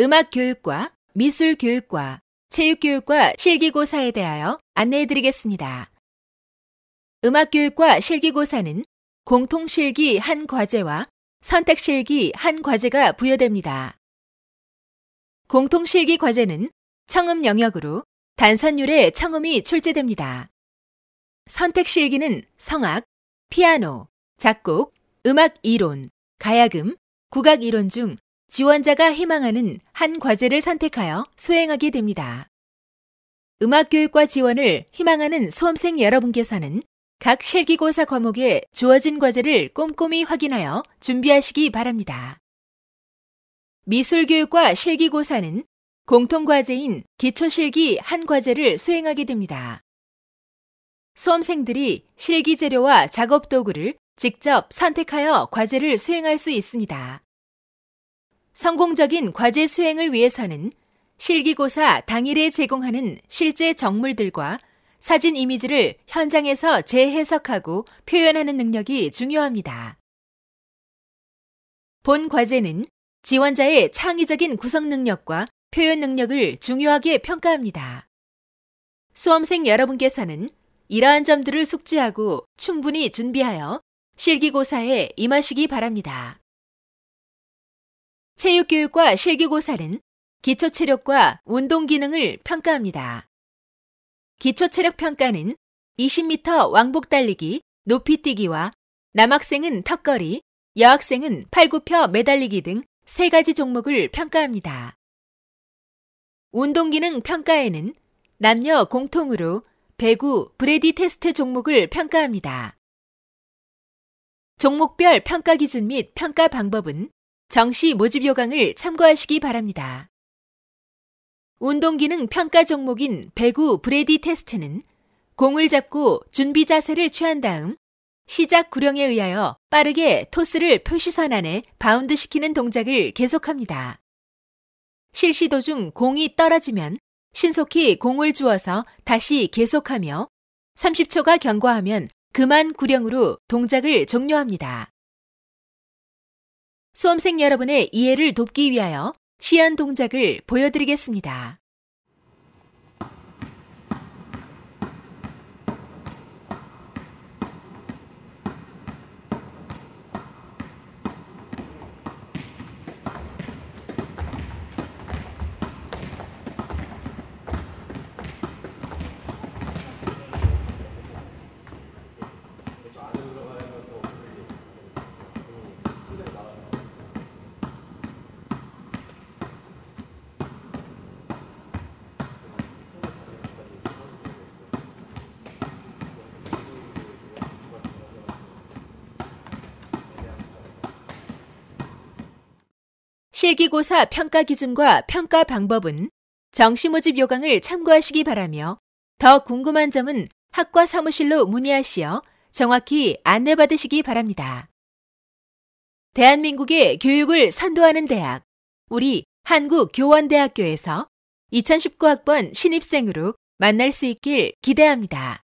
음악 교육과 미술 교육과 체육 교육과 실기고사에 대하여 안내해 드리겠습니다. 음악 교육과 실기고사는 공통실기 한 과제와 선택실기 한 과제가 부여됩니다. 공통실기 과제는 청음 영역으로 단선율의 청음이 출제됩니다. 선택실기는 성악, 피아노, 작곡, 음악 이론, 가야금, 국악 이론 중 지원자가 희망하는 한 과제를 선택하여 수행하게 됩니다. 음악교육과 지원을 희망하는 수험생 여러분께서는 각 실기고사 과목에 주어진 과제를 꼼꼼히 확인하여 준비하시기 바랍니다. 미술교육과 실기고사는 공통과제인 기초실기 한 과제를 수행하게 됩니다. 수험생들이 실기 재료와 작업 도구를 직접 선택하여 과제를 수행할 수 있습니다. 성공적인 과제 수행을 위해서는 실기고사 당일에 제공하는 실제 정물들과 사진 이미지를 현장에서 재해석하고 표현하는 능력이 중요합니다. 본 과제는 지원자의 창의적인 구성 능력과 표현 능력을 중요하게 평가합니다. 수험생 여러분께서는 이러한 점들을 숙지하고 충분히 준비하여 실기고사에 임하시기 바랍니다. 체육교육과 실기고사는 기초체력과 운동기능을 평가합니다. 기초체력평가는 20m 왕복 달리기, 높이뛰기와 남학생은 턱걸이, 여학생은 팔굽혀 매달리기 등 3가지 종목을 평가합니다. 운동기능 평가에는 남녀 공통으로 배구, 브레디 테스트 종목을 평가합니다. 종목별 평가 기준 및 평가 방법은 정시 모집 요강을 참고하시기 바랍니다. 운동기능 평가 종목인 배구 브레디 테스트는 공을 잡고 준비 자세를 취한 다음 시작 구령에 의하여 빠르게 토스를 표시선 안에 바운드 시키는 동작을 계속합니다. 실시 도중 공이 떨어지면 신속히 공을 주어서 다시 계속하며 30초가 경과하면 그만 구령으로 동작을 종료합니다. 수험생 여러분의 이해를 돕기 위하여 시안 동작을 보여드리겠습니다. 실기고사 평가 기준과 평가 방법은 정시모집 요강을 참고하시기 바라며 더 궁금한 점은 학과 사무실로 문의하시어 정확히 안내받으시기 바랍니다. 대한민국의 교육을 선도하는 대학, 우리 한국교원대학교에서 2019학번 신입생으로 만날 수 있길 기대합니다.